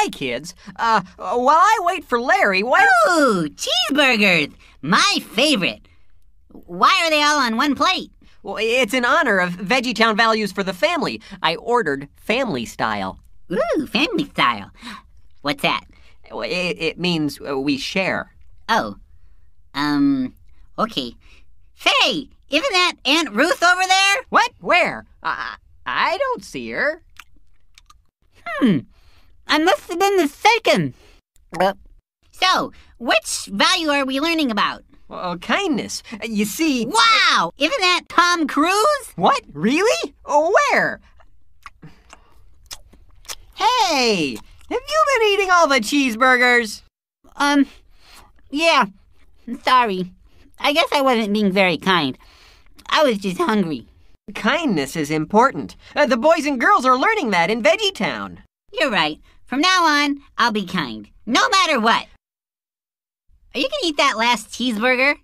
Hi, kids. Uh, while I wait for Larry, why. Ooh, cheeseburgers! My favorite. Why are they all on one plate? Well, it's in honor of Veggie Town Values for the Family. I ordered family style. Ooh, family style. What's that? It, it means uh, we share. Oh. Um, okay. Say, isn't that Aunt Ruth over there? What? Where? Uh, I don't see her. Hmm. I must have been mistaken. So, which value are we learning about? Well, kindness. You see. Wow! Isn't that Tom Cruise? What? Really? Where? Hey! Have you been eating all the cheeseburgers? Um, yeah. sorry. I guess I wasn't being very kind. I was just hungry. Kindness is important. Uh, the boys and girls are learning that in Veggie Town. You're right. From now on, I'll be kind, no matter what. Are you gonna eat that last cheeseburger?